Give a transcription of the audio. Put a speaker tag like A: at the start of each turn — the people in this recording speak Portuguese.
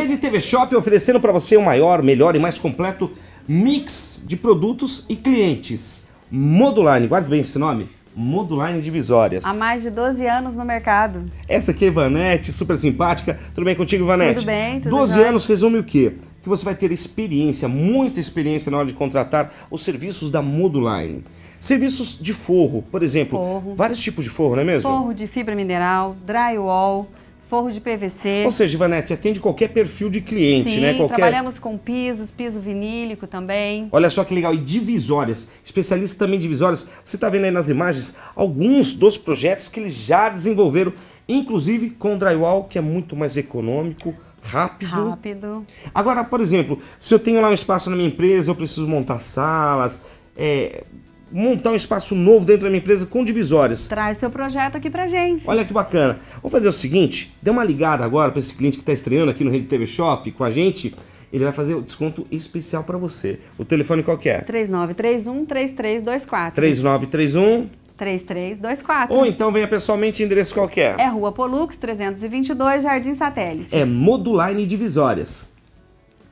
A: Rede TV Shop oferecendo para você o maior, melhor e mais completo mix de produtos e clientes. Moduline, guarde bem esse nome. Moduline Divisórias. Há
B: mais de 12 anos no mercado.
A: Essa aqui é Ivanete, super simpática. Tudo bem contigo, Ivanete? Tudo bem, tudo 12 bem. anos resume o quê? Que você vai ter experiência, muita experiência na hora de contratar os serviços da Moduline. Serviços de forro, por exemplo. Forro. Vários tipos de forro, não é mesmo? Forro
B: de fibra mineral, drywall, forro de PVC. Ou seja,
A: Ivanete, atende qualquer perfil de cliente, Sim, né? Qualquer... trabalhamos
B: com pisos, piso vinílico também.
A: Olha só que legal, e divisórias, especialista também em divisórias. Você está vendo aí nas imagens alguns dos projetos que eles já desenvolveram, inclusive com drywall, que é muito mais econômico, rápido. Rápido. Agora, por exemplo, se eu tenho lá um espaço na minha empresa, eu preciso montar salas, é, montar um espaço novo dentro da minha empresa com divisórias. Traz seu
B: projeto aqui pra gente. Olha
A: que bacana. Vamos fazer o seguinte, dê uma ligada agora para esse cliente que está estreando aqui no Rede TV Shop com a gente. Ele vai fazer o desconto especial para você. O telefone qual que é?
B: 3931 3324.
A: 3931
B: 3324. Ou
A: então venha pessoalmente em endereço qualquer. É? é
B: Rua Polux 322, Jardim Satélite.
A: É Moduline Divisórias.